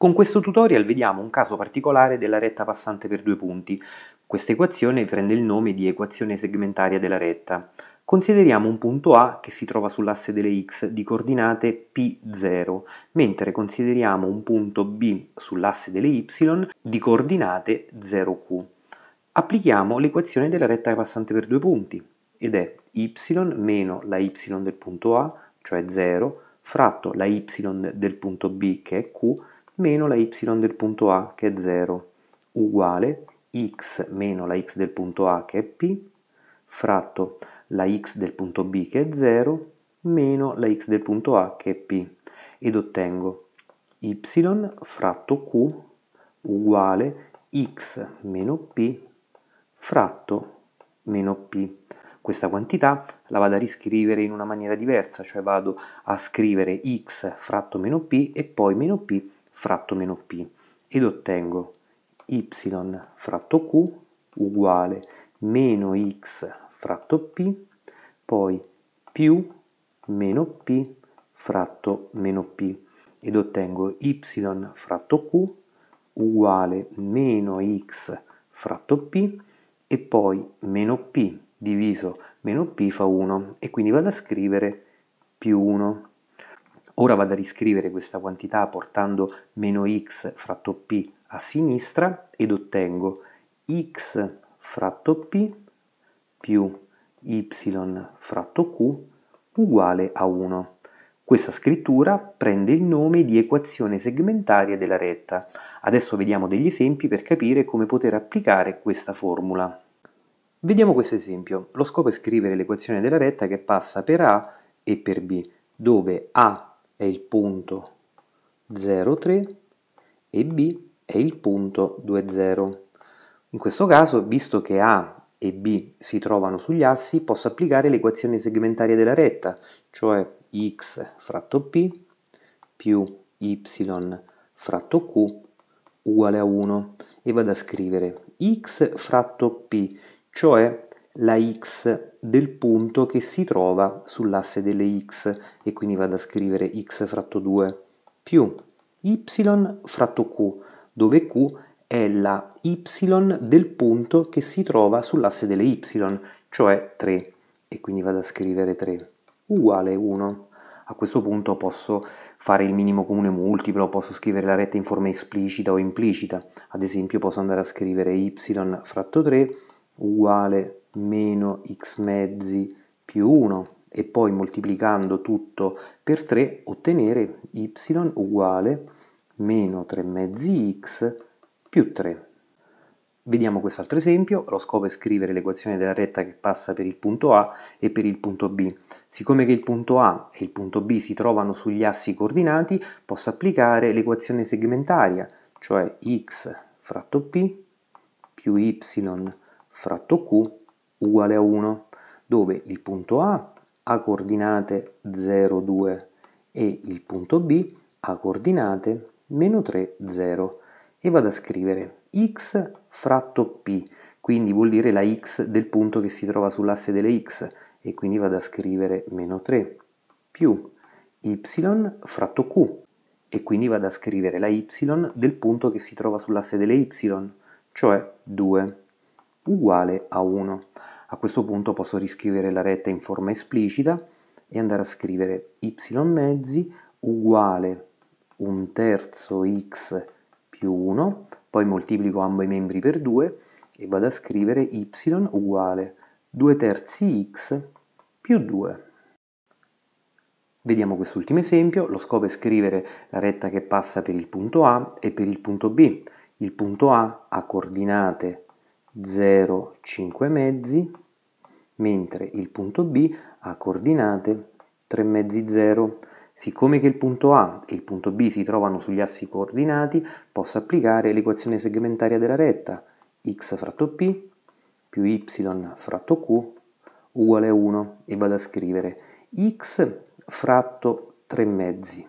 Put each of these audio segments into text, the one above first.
Con questo tutorial vediamo un caso particolare della retta passante per due punti. Questa equazione prende il nome di equazione segmentaria della retta. Consideriamo un punto A che si trova sull'asse delle x di coordinate P0, mentre consideriamo un punto B sull'asse delle y di coordinate 0Q. Applichiamo l'equazione della retta passante per due punti, ed è y meno la y del punto A, cioè 0, fratto la y del punto B, che è Q, meno la y del punto A che è 0 uguale x meno la x del punto A che è P fratto la x del punto B che è 0 meno la x del punto A che è P ed ottengo y fratto q uguale x meno p fratto meno p. Questa quantità la vado a riscrivere in una maniera diversa, cioè vado a scrivere x fratto meno p e poi meno p fratto meno p ed ottengo y fratto q uguale meno x fratto p, poi più meno p fratto meno p ed ottengo y fratto q uguale meno x fratto p e poi meno p diviso meno p fa 1 e quindi vado a scrivere più 1 Ora vado a riscrivere questa quantità portando meno x fratto p a sinistra ed ottengo x fratto p più y fratto q uguale a 1. Questa scrittura prende il nome di equazione segmentaria della retta. Adesso vediamo degli esempi per capire come poter applicare questa formula. Vediamo questo esempio. Lo scopo è scrivere l'equazione della retta che passa per A e per B, dove A è il punto 0,3 e B è il punto 2,0. In questo caso, visto che A e B si trovano sugli assi, posso applicare l'equazione segmentaria della retta, cioè x fratto p più y fratto q uguale a 1 e vado a scrivere x fratto p, cioè la x del punto che si trova sull'asse delle x e quindi vado a scrivere x fratto 2 più y fratto q dove q è la y del punto che si trova sull'asse delle y cioè 3 e quindi vado a scrivere 3 uguale 1 a questo punto posso fare il minimo comune multiplo, posso scrivere la retta in forma esplicita o implicita. Ad esempio posso andare a scrivere y fratto 3 uguale meno x mezzi più 1 e poi moltiplicando tutto per 3 ottenere y uguale meno 3 mezzi x più 3. Vediamo quest'altro esempio, lo scopo è scrivere l'equazione della retta che passa per il punto A e per il punto B. Siccome che il punto A e il punto B si trovano sugli assi coordinati, posso applicare l'equazione segmentaria, cioè x fratto p più y fratto q uguale a 1 dove il punto A ha coordinate 0, 2 e il punto B ha coordinate meno 3, 0 e vado a scrivere x fratto p, quindi vuol dire la x del punto che si trova sull'asse delle x e quindi vado a scrivere meno 3 più y fratto q e quindi vado a scrivere la y del punto che si trova sull'asse delle y, cioè 2 uguale a 1. A questo punto posso riscrivere la retta in forma esplicita e andare a scrivere y mezzi uguale un terzo x più 1, poi moltiplico ambo i membri per 2 e vado a scrivere y uguale 2 terzi x più 2. Vediamo quest'ultimo esempio, lo scopo è scrivere la retta che passa per il punto A e per il punto B. Il punto A ha coordinate 0,5 mezzi, mentre il punto B ha coordinate 3 mezzi 0. Siccome che il punto A e il punto B si trovano sugli assi coordinati, posso applicare l'equazione segmentaria della retta x fratto p più y fratto q uguale a 1 e vado a scrivere x fratto 3 mezzi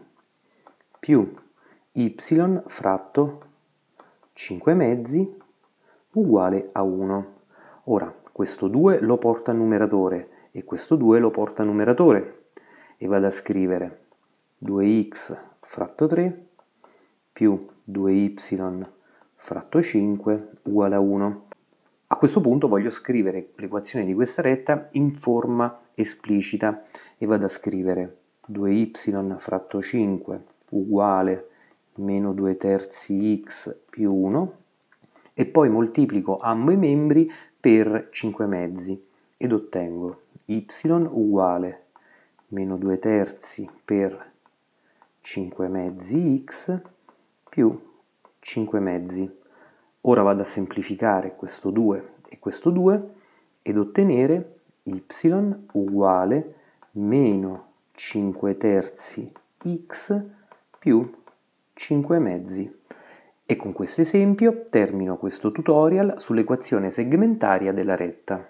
più y fratto 5 mezzi uguale a 1. Ora, questo 2 lo porta al numeratore e questo 2 lo porta al numeratore e vado a scrivere 2x fratto 3 più 2y fratto 5 uguale a 1. A questo punto voglio scrivere l'equazione di questa retta in forma esplicita e vado a scrivere 2y fratto 5 uguale meno 2 terzi x più 1 e poi moltiplico ambo i membri per 5 mezzi ed ottengo y uguale meno 2 terzi per 5 mezzi x più 5 mezzi. Ora vado a semplificare questo 2 e questo 2 ed ottenere y uguale meno 5 terzi x più 5 mezzi. E con questo esempio termino questo tutorial sull'equazione segmentaria della retta.